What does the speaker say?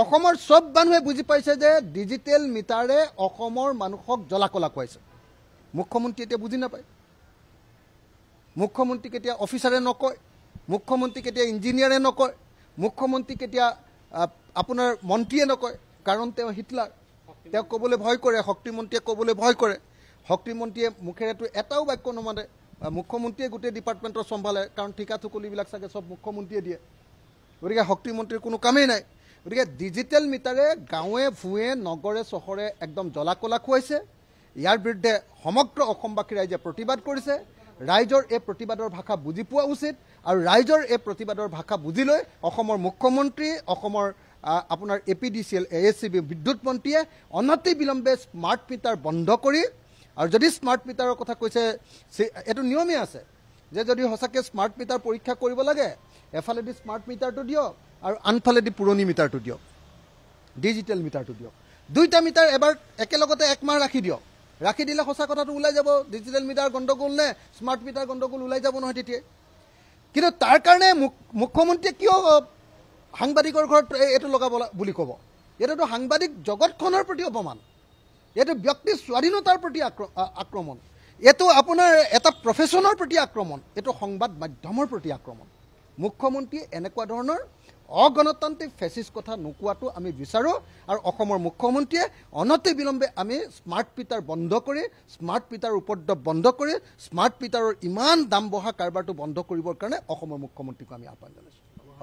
অসমৰ চব মানুহে বুজি পাইছে যে ডিজিটেল মিটাৰে অসমৰ মানুহক জ্বলাকলা কৰাইছে মুখ্যমন্ত্ৰী এতিয়া বুজি নাপায় মুখ্যমন্ত্ৰী কেতিয়া অফিচাৰে নকয় মুখ্যমন্ত্ৰী কেতিয়া ইঞ্জিনিয়াৰে নকয় মুখ্যমন্ত্ৰী কেতিয়া আপোনাৰ মন্ত্ৰীয়ে নকয় কাৰণ তেওঁ হিটলাৰ তেওঁ ক'বলৈ ভয় কৰে শক্তিমন্ত্ৰীয়ে ক'বলৈ ভয় কৰে শক্তিমন্ত্ৰীয়ে মুখেৰেতো এটাও বাক্য নমানে মুখ্যমন্ত্ৰীয়ে গোটেই ডিপাৰ্টমেণ্টৰ চম্ভালে কাৰণ ঠিকা থুকলিবিলাক চাগে চব মুখ্যমন্ত্ৰীয়ে দিয়ে গতিকে শক্তিমন্ত্ৰীৰ কোনো কামেই নাই গতিকে ডিজিটেল মিটাৰে গাঁৱে ভূঁয়ে নগৰে চহৰে একদম জ্বলাকলা খুৱাইছে ইয়াৰ বিৰুদ্ধে সমগ্ৰ অসমবাসী ৰাইজে প্ৰতিবাদ কৰিছে ৰাইজৰ এই প্ৰতিবাদৰ ভাষা বুজি পোৱা উচিত আৰু ৰাইজৰ এই প্ৰতিবাদৰ ভাষা বুজি লৈ অসমৰ মুখ্যমন্ত্ৰী অসমৰ আপোনাৰ A P D C L A S C B বিদ্যুৎ মন্ত্ৰীয়ে বিলম্বে স্মাৰ্ট মিটাৰ বন্ধ কৰি আৰু যদি স্মাৰ্ট মিটাৰৰ কথা কৈছে এইটো নিয়মেই আছে যে যদি সঁচাকৈ স্মাৰ্ট মিটাৰ পৰীক্ষা কৰিব লাগে এফালেদি স্মাৰ্ট মিটাৰটো দিয়ক আৰু আনফালেদি পুৰণি মিটাৰটো দিয়ক ডিজিটেল মিটাৰটো দিয়ক দুইটা মিটাৰ এবাৰ একেলগতে একমাহ ৰাখি দিয়ক ৰাখি দিলে সঁচা কথাটো ওলাই যাব ডিজিটেল মিটাৰ গণ্ডগোল নে স্মাৰ্ট মিটাৰ গণ্ডগোল ওলাই যাব নহয় তেতিয়াই কিন্তু তাৰ কাৰণে মুখ্যমন্ত্ৰীয়ে কিয় সাংবাদিকৰ ঘৰত এইটো লগাব বুলি ক'ব এইটোতো সাংবাদিক জগতখনৰ প্ৰতি অপমান এইটো ব্যক্তি স্বাধীনতাৰ প্ৰতি আক্ৰমণ এইটো আপোনাৰ এটা প্ৰফেশ্যনৰ প্ৰতি আক্ৰমণ এইটো সংবাদ মাধ্যমৰ প্ৰতি আক্ৰমণ মুখ্যমন্ত্ৰীয়ে এনেকুৱা ধৰণৰ অগণতান্ত্ৰিক ফেচিছ কথা নোকোৱাটো আমি বিচাৰোঁ আৰু অসমৰ মুখ্যমন্ত্ৰীয়ে অনতিবিলম্বে আমি স্মাৰ্ট মিটাৰ বন্ধ কৰি স্মাৰ্ট মিটাৰৰ উপদ্ৰৱ বন্ধ কৰি স্মাৰ্ট মিটাৰৰ ইমান দাম বঢ়া কাৰবাৰটো বন্ধ কৰিবৰ কাৰণে অসমৰ মুখ্যমন্ত্ৰীকো আমি আহ্বান জনাইছোঁ